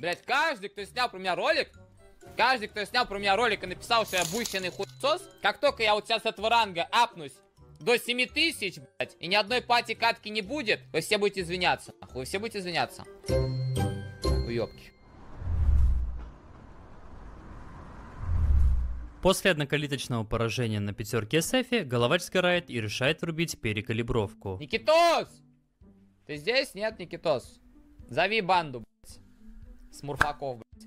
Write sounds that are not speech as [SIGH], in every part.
Блять, каждый, кто снял про меня ролик, каждый, кто снял про меня ролик и написал, что я бущенный хуйсос, как только я вот сейчас с этого ранга апнусь до 7 тысяч, блять, и ни одной пати катки не будет, вы все будете извиняться. вы все будете извиняться. Уёбки. После однокалиточного поражения на пятерке Сефи, Головач сгорает и решает врубить перекалибровку. Никитос! Ты здесь? Нет, Никитос. Зови банду, с мурфаков, блядь.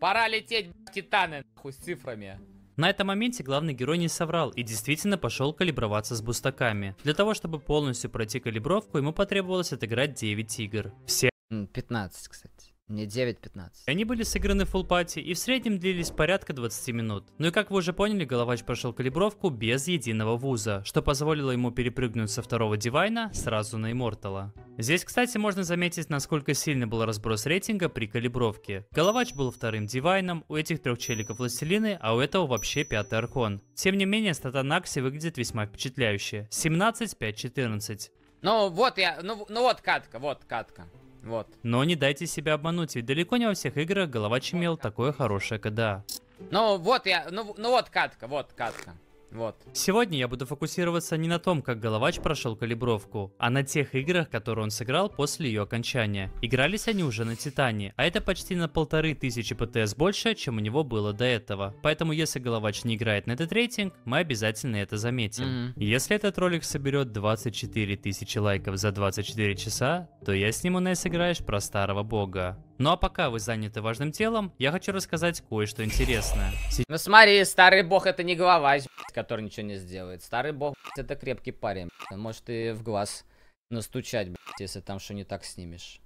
Пора лететь, блядь, титаны, нахуй, с цифрами. На этом моменте главный герой не соврал и действительно пошел калиброваться с бустаками. Для того, чтобы полностью пройти калибровку, ему потребовалось отыграть 9 игр. Все 15, кстати. Мне 9.15. Они были сыграны в фулпати и в среднем длились порядка 20 минут. Ну и как вы уже поняли, Головач прошел калибровку без единого вуза, что позволило ему перепрыгнуть со второго дивайна сразу на Иммортала. Здесь, кстати, можно заметить, насколько сильно был разброс рейтинга при калибровке. Головач был вторым дивайном, у этих трех челиков Ластелины, а у этого вообще пятый архон. Тем не менее, стата Накси выглядит весьма впечатляюще. 17, 5, 14. Ну вот я, ну, ну вот катка, вот катка. Вот. Но не дайте себя обмануть, ведь далеко не во всех играх голова чемел такое хорошее КДА. Ну вот я, ну, ну вот катка, вот катка. Вот. Сегодня я буду фокусироваться не на том, как Головач прошел калибровку, а на тех играх, которые он сыграл после ее окончания. Игрались они уже на Титане, а это почти на полторы тысячи ПТС больше, чем у него было до этого. Поэтому если Головач не играет на этот рейтинг, мы обязательно это заметим. Mm-hmm. Если этот ролик соберет 24 тысячи лайков за 24 часа, то я сниму на сыграешь про старого бога. Ну а пока вы заняты важным делом, я хочу рассказать кое-что интересное. Ну смотри, старый бог это не голова, который ничего не сделает. Старый бог это крепкий парень. Он может и в глаз настучать, если там что не так снимешь.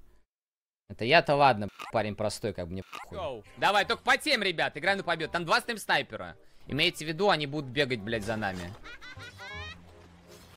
Это я-то ладно, парень простой, как бы мне похуй. Давай, только по тем, ребят, играй на победу. Там два снайпера. Имейте в виду, они будут бегать, блядь, за нами.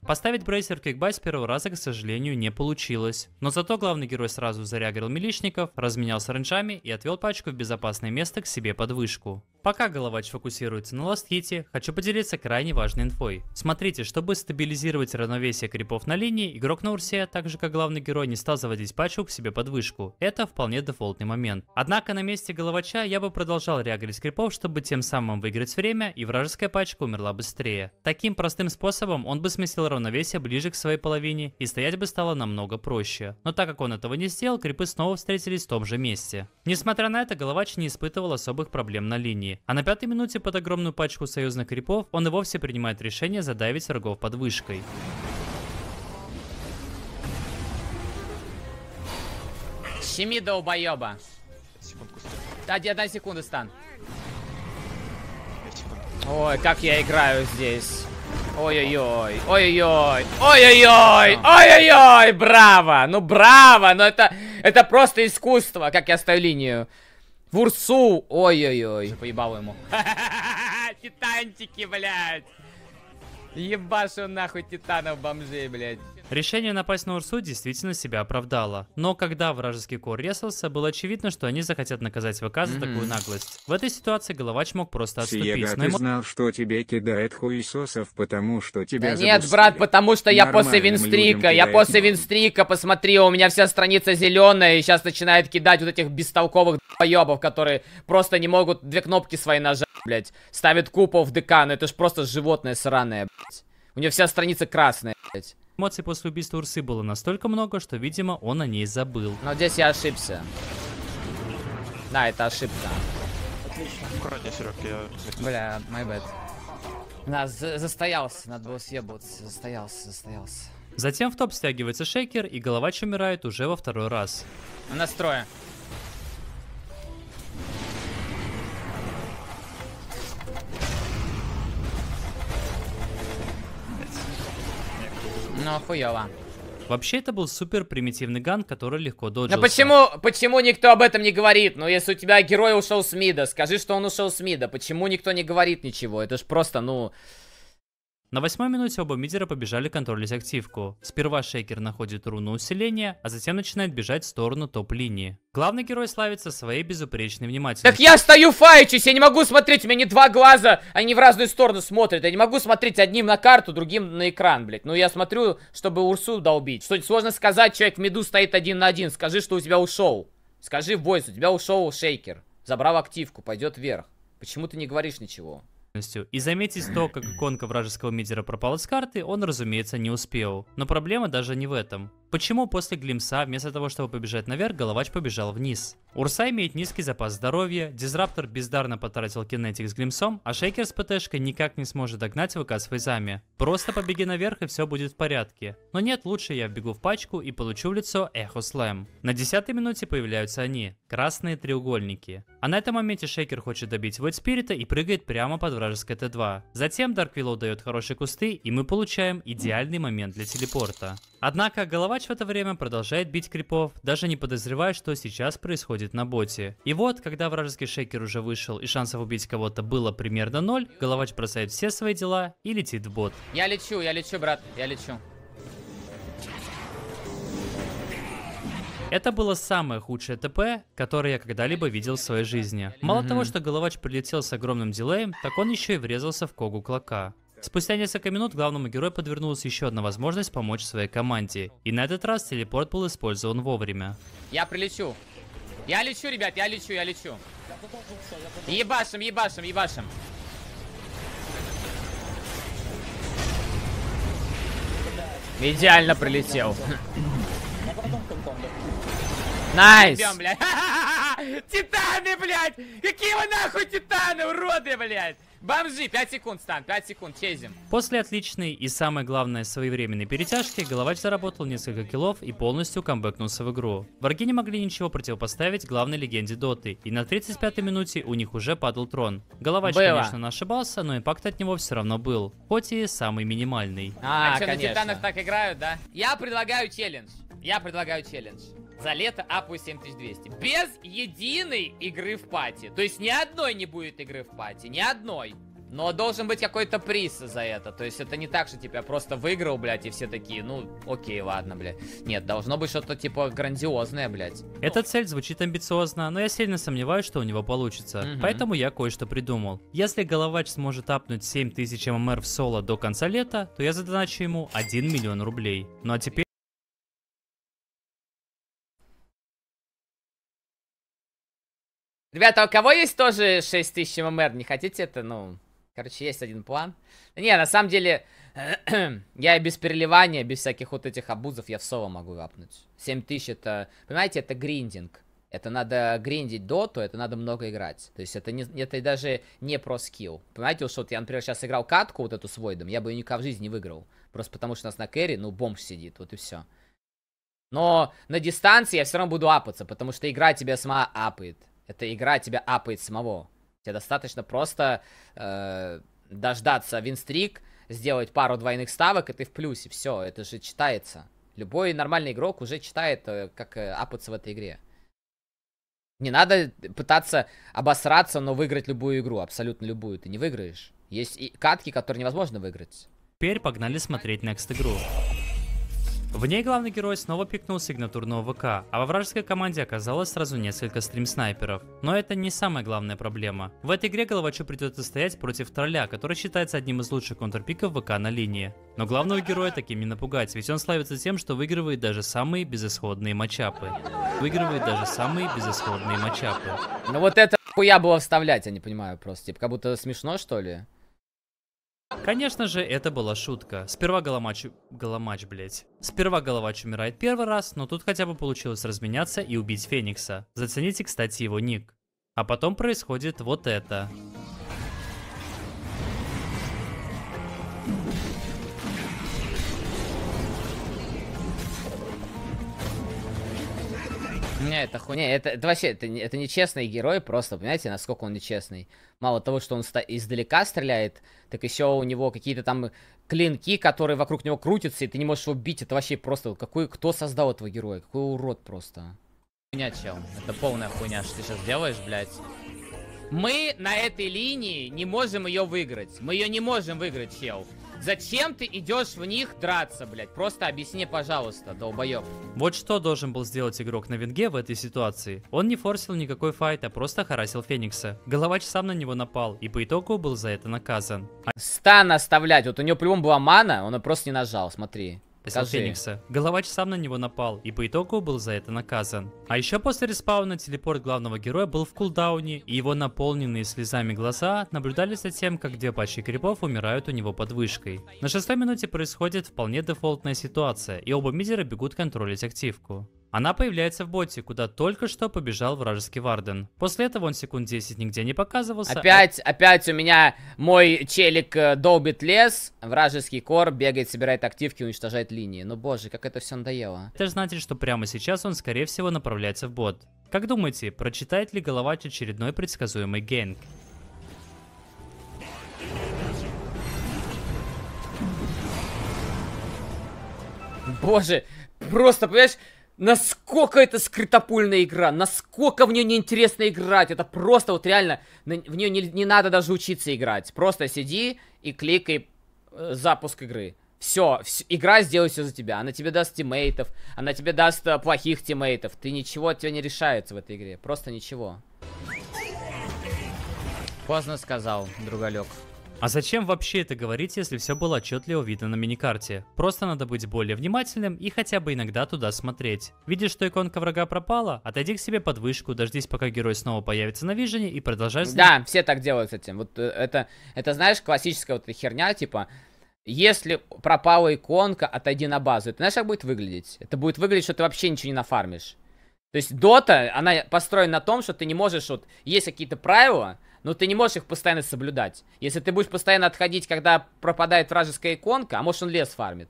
Поставить брейсер кикбай с первого раза, к сожалению, не получилось. Но зато главный герой сразу зарягрил миличников, разменялся ренджами и отвел пачку в безопасное место к себе под вышку. Пока Головач фокусируется на ластхите, хочу поделиться крайне важной инфой. Смотрите, чтобы стабилизировать равновесие крипов на линии, игрок на Урсе, а так же как главный герой, не стал заводить пачку к себе под вышку. Это вполне дефолтный момент. Однако на месте Головача я бы продолжал реагировать крипов, чтобы тем самым выиграть время и вражеская пачка умерла быстрее. Таким простым способом он бы сместил равновесие ближе к своей половине и стоять бы стало намного проще. Но так как он этого не сделал, крипы снова встретились в том же месте. Несмотря на это, Головач не испытывал особых проблем на линии армии, а на пятой минуте под огромную пачку союзных крипов он и вовсе принимает решение задавить врагов под вышкой. Щеми долбоеба. Секундку. Одна секунда стан. Ой, как я играю здесь. Ой-ой-ой, ой-ой-ой, ой-ой-ой, а. ой-ой-ой, браво, ну браво, ну это, это просто искусство, как я стою линию. Вурсу! Ой-ой-ой, поебал ему. Титантики, [LAUGHS] блядь! Ебашу нахуй титанов бомжей, блядь. Решение напасть на Урсу действительно себя оправдало. Но когда вражеский кор резался, было очевидно, что они захотят наказать ВК за такую наглость. В этой ситуации Головач мог просто отступить. Сиега, но ему... ты знал, что тебе кидает хуесосов, потому что тебя Да нет, брат, потому что я после Винстрика, я после Винстрика, посмотри, у меня вся страница зеленая, и сейчас начинает кидать вот этих бестолковых поебов, которые просто не могут две кнопки свои нажать блядь. Ставит купол в ДК, ну это ж просто животное сраное, блядь. У нее вся страница красная, блядь. Эмоций после убийства Урсы было настолько много, что, видимо, он о ней забыл. Но здесь я ошибся. Да, это ошибка. Отлично. Аккуратнее, Серег, я... Бля, my bad. Да, за застоялся, надо было съебываться. Застоялся, застоялся. Затем в топ стягивается шейкер, и Головач умирает уже во второй раз. У Ну, хуёво. Вообще, это был супер примитивный ган, который легко доджился. Но почему, почему никто об этом не говорит? Ну, если у тебя герой ушел с мида, скажи, что он ушел с мида. Почему никто не говорит ничего? Это ж просто, ну... На восьмой минуте оба мидера побежали контролить активку. Сперва шейкер находит руну усиления, а затем начинает бежать в сторону топ-линии. Главный герой славится своей безупречной внимательностью. Так я стою фаечусь, я не могу смотреть, у меня не два глаза, они в разную сторону смотрят. Я не могу смотреть одним на карту, другим на экран, блядь. Ну я смотрю, чтобы Урсу долбить. Что сложно сказать, человек в меду стоит один на один. Скажи, что у тебя ушел. Скажи в бойс, у тебя ушел шейкер. Забрал активку, пойдет вверх. Почему ты не говоришь ничего? точностью. И заметить то, как иконка вражеского мидера пропала с карты, он, разумеется, не успел. Но проблема даже не в этом. Почему после глимса, вместо того, чтобы побежать наверх, головач побежал вниз? Урса имеет низкий запас здоровья, дизраптор бездарно потратил кинетик с глимсом, а шейкер с ПТшкой никак не сможет догнать ВК с фейзами. Просто побеги наверх и все будет в порядке. Но нет, лучше я вбегу в пачку и получу в лицо эхо слэм. На 10 минуте появляются они, красные треугольники. А на этом моменте шейкер хочет добить Войд Спирита и прыгает прямо под вражеское Т2. Затем Дарк дает хорошие кусты и мы получаем идеальный момент для телепорта. Однако головач Врач в это время продолжает бить крипов, даже не подозревая, что сейчас происходит на боте. И вот, когда вражеский шейкер уже вышел и шансов убить кого-то было примерно ноль, головач бросает все свои дела и летит в бот. Я лечу, я лечу, брат, я лечу. Это было самое худшее ТП, которое я когда-либо видел в своей жизни. Мало mm-hmm. того, что головач прилетел с огромным дилеем, так он еще и врезался в когу клока. Спустя несколько минут главному герою подвернулась еще одна возможность помочь своей команде. И на этот раз телепорт был использован вовремя. Я прилечу. Я лечу, ребят, я лечу, я лечу. Ебашим, ебашим, ебашим. Идеально прилетел. [LAUGHS] Найс! [LAUGHS] Титаны, блядь! Какие вы нахуй титаны, уроды, блядь! Бомжи, 5 секунд, Стан, 5 секунд, чезим. После отличной и, самое главное, своевременной перетяжки, Головач заработал несколько киллов и полностью камбэкнулся в игру. Враги не могли ничего противопоставить главной легенде Доты, и на 35-й минуте у них уже падал трон. Головач, Было. конечно, ошибался, но импакт от него все равно был, хоть и самый минимальный. А, а что, конечно. на Титанах так играют, да? Я предлагаю челлендж. Я предлагаю челлендж. За лето апу 7200. Без единой игры в пати. То есть ни одной не будет игры в пати. Ни одной. Но должен быть какой-то приз за это. То есть это не так, что типа я просто выиграл, блядь, и все такие, ну, окей, ладно, блядь. Нет, должно быть что-то типа грандиозное, блядь. Эта цель звучит амбициозно, но я сильно сомневаюсь, что у него получится. Угу. Поэтому я кое-что придумал. Если головач сможет апнуть 7000 ММР в соло до конца лета, то я задоначу ему 1 миллион рублей. Ну а теперь... Ребята, а у кого есть тоже 6000 ММР? Не хотите это? Ну, короче, есть один план. Не, на самом деле, [CLEARS THROAT] я и без переливания, без всяких вот этих обузов, я в соло могу рапнуть. 7000 это, понимаете, это гриндинг. Это надо гриндить доту, это надо много играть. То есть это, не, это даже не про скилл. Понимаете, что вот я, например, сейчас играл катку вот эту с Войдом, я бы ее никак в жизни не выиграл. Просто потому что у нас на керри, ну, бомж сидит, вот и все. Но на дистанции я все равно буду апаться, потому что игра тебя сама апает. Это игра тебя апает самого. Тебе достаточно просто э, дождаться винстрик, сделать пару двойных ставок, и ты в плюсе. Все, это же читается. Любой нормальный игрок уже читает, э, как э, апаться в этой игре. Не надо пытаться обосраться, но выиграть любую игру, абсолютно любую. Ты не выиграешь. Есть и катки, которые невозможно выиграть. Теперь погнали смотреть next игру. В ней главный герой снова пикнул сигнатурного ВК, а во вражеской команде оказалось сразу несколько стрим-снайперов. Но это не самая главная проблема. В этой игре головачу придется стоять против тролля, который считается одним из лучших контрпиков ВК на линии. Но главного героя таким не напугать, ведь он славится тем, что выигрывает даже самые безысходные матчапы. Выигрывает даже самые безысходные матчапы. Ну вот это хуя было вставлять, я не понимаю просто. Типа, как будто смешно, что ли? Конечно же, это была шутка. Сперва Голомач... Голомач, блять. Сперва Головач умирает первый раз, но тут хотя бы получилось разменяться и убить Феникса. Зацените, кстати, его ник. А потом происходит вот это. Не, это хуйня. Это, это вообще, это, это нечестный герой просто, понимаете, насколько он нечестный. Мало того, что он издалека стреляет, так еще у него какие-то там клинки, которые вокруг него крутятся, и ты не можешь его бить. Это вообще просто, какой, кто создал этого героя? Какой урод просто. Хуйня, чел. Это полная хуйня, что ты сейчас делаешь, блядь. Мы на этой линии не можем ее выиграть. Мы ее не можем выиграть, чел. Зачем ты идешь в них драться, блядь? Просто объясни, пожалуйста, долбоёб. Вот что должен был сделать игрок на винге в этой ситуации. Он не форсил никакой файт, а просто харасил Феникса. Головач сам на него напал, и по итогу был за это наказан. А Стан оставлять, вот у него по была мана, он просто не нажал, смотри. Посел Феникса. Головач сам на него напал и по итогу был за это наказан. А еще после респауна телепорт главного героя был в кулдауне, и его наполненные слезами глаза наблюдали за тем, как две пачки крипов умирают у него под вышкой. На шестой минуте происходит вполне дефолтная ситуация, и оба мизера бегут контролить активку. Она появляется в боте, куда только что побежал вражеский Варден. После этого он секунд 10 нигде не показывался. А опять, а... опять у меня мой челик э, долбит лес, вражеский кор бегает, собирает активки, уничтожает линии. Ну боже, как это все надоело. Это же значит, что прямо сейчас он скорее всего направляется в бот. Как думаете, прочитает ли головать очередной предсказуемый генг? Боже, просто, понимаешь, Насколько это скрытопульная игра, насколько в нее неинтересно играть, это просто вот реально, в нее не, не надо даже учиться играть. Просто сиди и кликай э, запуск игры. Все, все, игра сделает все за тебя. Она тебе даст тиммейтов, она тебе даст э, плохих тиммейтов. Ты ничего от тебя не решается в этой игре, просто ничего. Поздно сказал, другалек. А зачем вообще это говорить, если все было отчетливо видно на миникарте? Просто надо быть более внимательным и хотя бы иногда туда смотреть. Видишь, что иконка врага пропала? Отойди к себе под вышку, дождись, пока герой снова появится на вижене и продолжай... Да, все так делают с этим. Вот э, это, это знаешь, классическая вот эта херня, типа... Если пропала иконка, отойди на базу. Это знаешь, как будет выглядеть? Это будет выглядеть, что ты вообще ничего не нафармишь. То есть дота, она построена на том, что ты не можешь, вот, есть какие-то правила, но ты не можешь их постоянно соблюдать. Если ты будешь постоянно отходить, когда пропадает вражеская иконка, а может он лес фармит.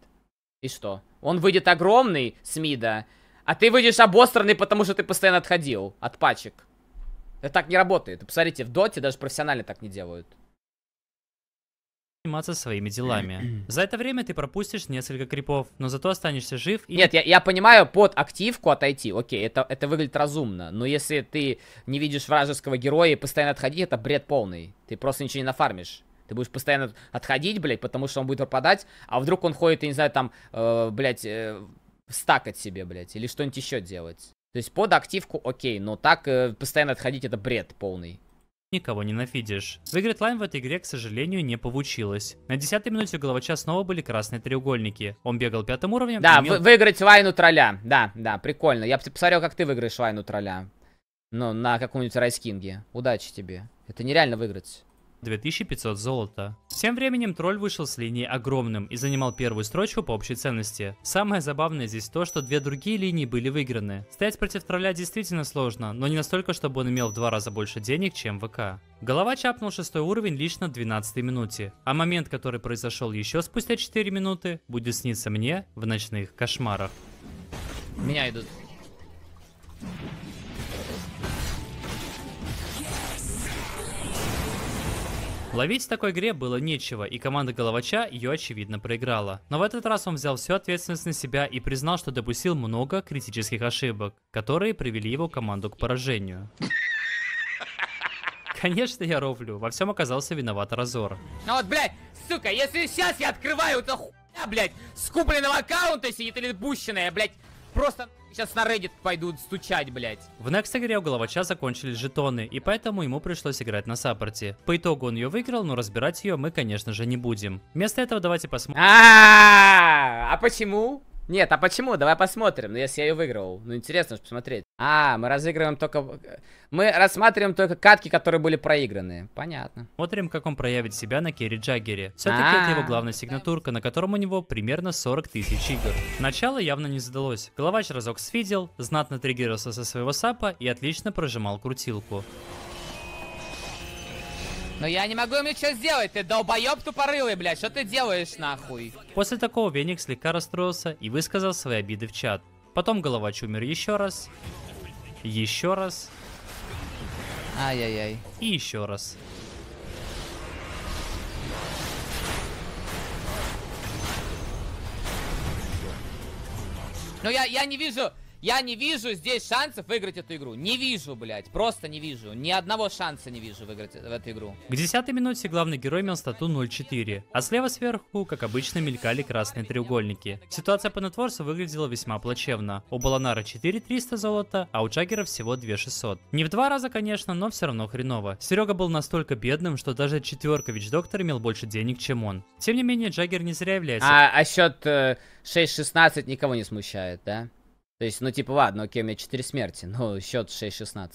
И что? Он выйдет огромный с мида, а ты выйдешь обостранный, потому что ты постоянно отходил от пачек. Это так не работает. Посмотрите, в доте даже профессионально так не делают заниматься своими делами. За это время ты пропустишь несколько крипов, но зато останешься жив и... Нет, я, я понимаю, под активку отойти, окей, это, это выглядит разумно, но если ты не видишь вражеского героя и постоянно отходи, это бред полный. Ты просто ничего не нафармишь. Ты будешь постоянно отходить, блядь, потому что он будет пропадать, а вдруг он ходит, я не знаю, там, э, блядь, э, стакать себе, блядь, или что-нибудь еще делать. То есть под активку окей, но так э, постоянно отходить это бред полный никого не нафидишь. Выиграть лайм в этой игре, к сожалению, не получилось. На 10 минуте у главача снова были красные треугольники. Он бегал пятым уровнем. Да, имел... вы выиграть лайну тролля. Да, да, прикольно. Я типа посмотрел, как ты выиграешь лайну тролля. Ну, на каком-нибудь райскинге. Удачи тебе. Это нереально выиграть. 2500 золота. Тем временем тролль вышел с линии огромным и занимал первую строчку по общей ценности. Самое забавное здесь то, что две другие линии были выиграны. Стоять против тролля действительно сложно, но не настолько, чтобы он имел в два раза больше денег, чем ВК. Голова чапнул шестой уровень лишь на 12 минуте, а момент, который произошел еще спустя 4 минуты, будет сниться мне в ночных кошмарах. Меня идут. Ловить в такой игре было нечего, и команда Головача ее очевидно проиграла. Но в этот раз он взял всю ответственность на себя и признал, что допустил много критических ошибок, которые привели его команду к поражению. [LAUGHS] Конечно, я ровлю. Во всем оказался виноват Разор. Ну вот, блядь, сука, если сейчас я открываю это хуйня, блядь, с купленного аккаунта сидит или бущенная, блядь, Просто сейчас на Reddit пойдут стучать, блять. В Next игре у Головача закончились жетоны, и поэтому ему пришлось играть на саппорте. По итогу он ее выиграл, но разбирать ее мы, конечно же, не будем. Вместо этого давайте посмотрим... А, -а, -а, -а, а почему? Нет, а почему? Давай посмотрим, ну, если я ее выиграл. Ну, интересно же посмотреть. А, мы разыгрываем только... Э, мы рассматриваем только катки, которые были проиграны. Понятно. Смотрим, как он проявит себя на Керри Джаггере. Все-таки а -а -а. это его главная сигнатурка, на котором у него примерно 40 тысяч игр. Начало явно не задалось. Головач разок свидел, знатно триггерился со своего сапа и отлично прожимал крутилку. Но я не могу им ничего сделать, ты долбоеб тупорылый, блядь, что ты делаешь нахуй? После такого Веник слегка расстроился и высказал свои обиды в чат. Потом головач умер еще раз, еще раз. Ай-яй-яй. И еще раз. Ну я, я не вижу, я не вижу здесь шансов выиграть эту игру. Не вижу, блядь. Просто не вижу. Ни одного шанса не вижу выиграть в эту игру. К десятой минуте главный герой имел стату 0-4, а слева сверху, как обычно, мелькали красные треугольники. Ситуация по нетворсу выглядела весьма плачевно. У Баланара 4300 золота, а у Джаггера всего 2600. Не в два раза, конечно, но все равно хреново. Серега был настолько бедным, что даже четверка Доктор имел больше денег, чем он. Тем не менее, Джаггер не зря является... А, а счет э, 6-16 никого не смущает, да? То есть, ну типа, ладно, окей, у меня 4 смерти, но счет 6-16.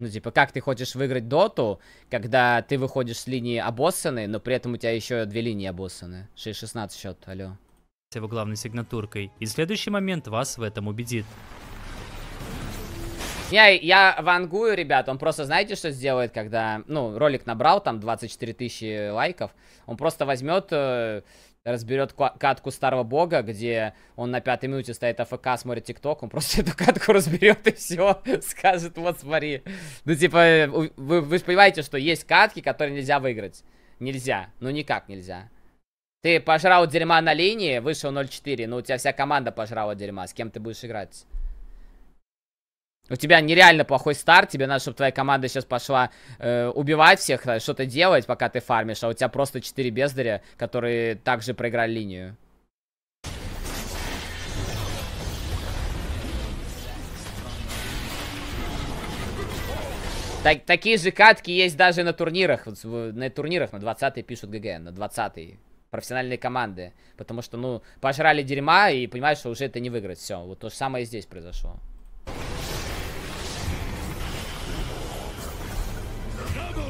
Ну, типа, как ты хочешь выиграть доту, когда ты выходишь с линии обоссаны, но при этом у тебя еще две линии обоссаны. 6-16 счет, алло. С его главной сигнатуркой. И следующий момент вас в этом убедит. Я, я вангую, ребят, он просто, знаете, что сделает, когда, ну, ролик набрал, там, 24 тысячи лайков, он просто возьмет э, разберет катку Старого Бога, где он на пятой минуте стоит АФК, смотрит ТикТок, он просто [LAUGHS] эту катку разберет и все, скажет, вот смотри. Ну, типа, вы, вы же понимаете, что есть катки, которые нельзя выиграть. Нельзя, ну никак нельзя. Ты пожрал дерьма на линии, вышел 0-4, но ну, у тебя вся команда пожрала дерьма, с кем ты будешь играть? У тебя нереально плохой старт, тебе надо, чтобы твоя команда сейчас пошла э, убивать всех, э, что-то делать, пока ты фармишь, а у тебя просто 4 бездаря, которые также проиграли линию. Так, такие же катки есть даже на турнирах. На турнирах на 20 пишут ГГ, на 20 -й. профессиональные команды. Потому что, ну, пожрали дерьма и понимаешь, что уже это не выиграть. Все, вот то же самое здесь произошло.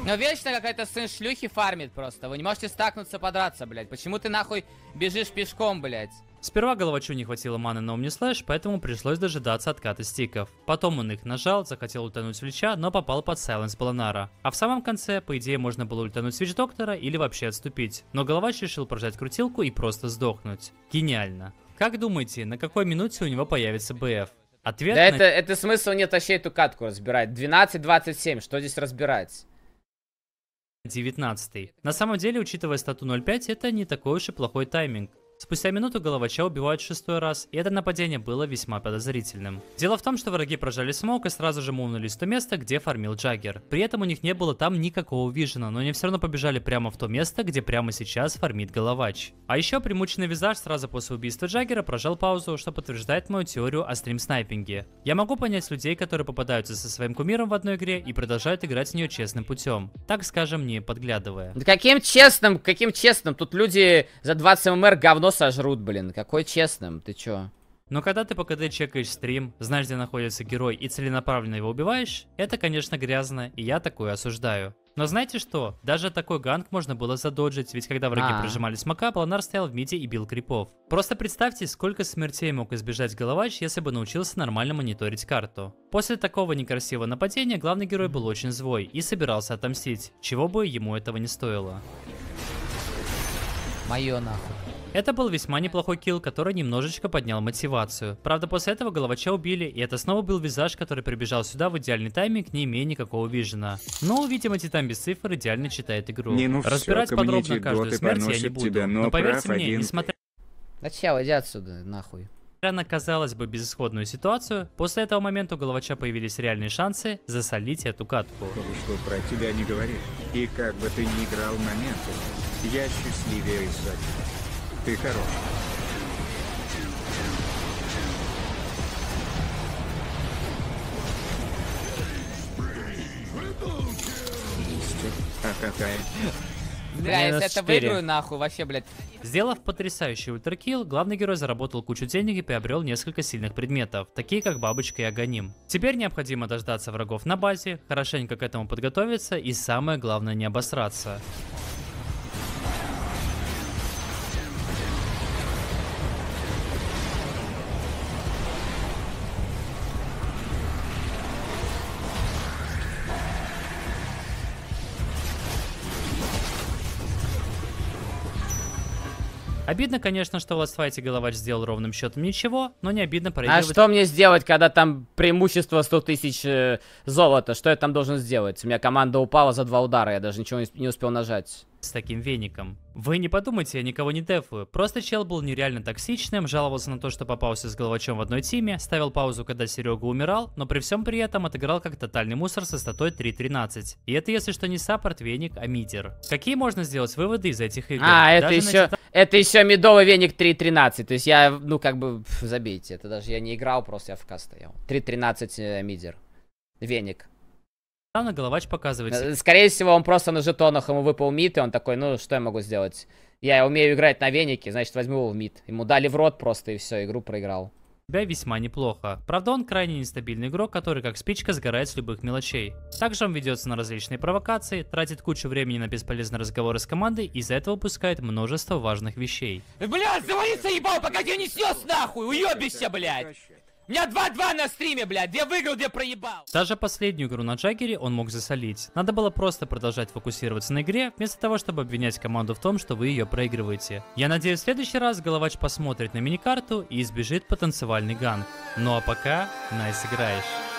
Но вечно какая-то сын шлюхи фармит просто. Вы не можете стакнуться, подраться, блядь. Почему ты нахуй бежишь пешком, блядь? Сперва головачу не хватило маны на Умнислэш, поэтому пришлось дожидаться отката стиков. Потом он их нажал, захотел утонуть в Лича, но попал под Сайленс Баланара. А в самом конце, по идее, можно было ультануть Свич Доктора или вообще отступить. Но головач решил прожать крутилку и просто сдохнуть. Гениально. Как думаете, на какой минуте у него появится БФ? Ответ да на... это, это смысла нет вообще эту катку разбирать. 12-27, что здесь разбирать? 19. На самом деле, учитывая стату 0.5, это не такой уж и плохой тайминг. Спустя минуту Головача убивают шестой раз, и это нападение было весьма подозрительным. Дело в том, что враги прожали смог и сразу же мунулись в то место, где фармил Джаггер. При этом у них не было там никакого вижена, но они все равно побежали прямо в то место, где прямо сейчас фармит Головач. А еще примученный визаж сразу после убийства Джаггера прожал паузу, что подтверждает мою теорию о стрим-снайпинге. Я могу понять людей, которые попадаются со своим кумиром в одной игре и продолжают играть в нее честным путем. Так скажем, не подглядывая. Да каким честным, каким честным? Тут люди за 20 ММР говно сожрут, блин. Какой честным, ты чё? Но когда ты по КД чекаешь стрим, знаешь, где находится герой и целенаправленно его убиваешь, это, конечно, грязно, и я такое осуждаю. Но знаете что? Даже такой ганг можно было задоджить, ведь когда враги а -а -а. прижимали смока, Планар стоял в миде и бил крипов. Просто представьте, сколько смертей мог избежать головач, если бы научился нормально мониторить карту. После такого некрасивого нападения главный герой был очень злой и собирался отомстить, чего бы ему этого не стоило. Мое нахуй. Это был весьма неплохой килл, который немножечко поднял мотивацию. Правда, после этого головача убили, и это снова был визаж, который прибежал сюда в идеальный тайминг, не имея никакого вижена. Но, видимо, Титан без цифр идеально читает игру. Не, ну Разбирать все, подробно каждую смерть я не буду, тебя, но, но поверьте мне, один... несмотря... Сначала иди отсюда, нахуй. на, казалось бы, безысходную ситуацию, после этого момента у Головача появились реальные шансы засолить эту катку. Что про тебя не говоришь, и как бы ты ни играл моменты, я счастливее из-за тебя. Ты хорош. А какая? Бля, если это выиграю, нахуй, вообще, блядь. Сделав потрясающий ультракилл, главный герой заработал кучу денег и приобрел несколько сильных предметов, такие как бабочка и аганим. Теперь необходимо дождаться врагов на базе, хорошенько к этому подготовиться и самое главное не обосраться. Обидно, конечно, что в Ластфайте Головач сделал ровным счетом ничего, но не обидно а проигрывать. А что мне сделать, когда там преимущество 100 тысяч э, золота? Что я там должен сделать? У меня команда упала за два удара, я даже ничего не успел нажать с таким веником. Вы не подумайте, я никого не дефую. Просто чел был нереально токсичным, жаловался на то, что попался с головачом в одной тиме, ставил паузу, когда Серега умирал, но при всем при этом отыграл как тотальный мусор со статой 3.13. И это если что не саппорт, веник, а мидер. Какие можно сделать выводы из этих игр? А, это еще... Титан... Это еще медовый веник 3.13, то есть я, ну, как бы, забейте, это даже я не играл, просто я в стоял. 3.13 э, мидер. Веник. Недавно головач показывает... Э, скорее всего, он просто на жетонах ему выпал мид, и он такой, ну, что я могу сделать? Я умею играть на венике, значит, возьму его в мид. Ему дали в рот просто, и все, игру проиграл. Тебя весьма неплохо. Правда, он крайне нестабильный игрок, который как спичка сгорает с любых мелочей. Также он ведется на различные провокации, тратит кучу времени на бесполезные разговоры с командой и из-за этого упускает множество важных вещей. Блядь, завалиться ебал, пока тебя не снес нахуй! Уебище, блядь! У меня 2-2 на стриме, блядь. Где выиграл, где проебал. Даже последнюю игру на Джаггере он мог засолить. Надо было просто продолжать фокусироваться на игре, вместо того, чтобы обвинять команду в том, что вы ее проигрываете. Я надеюсь, в следующий раз Головач посмотрит на миникарту и избежит потанцевальный ганг. Ну а пока, найс играешь.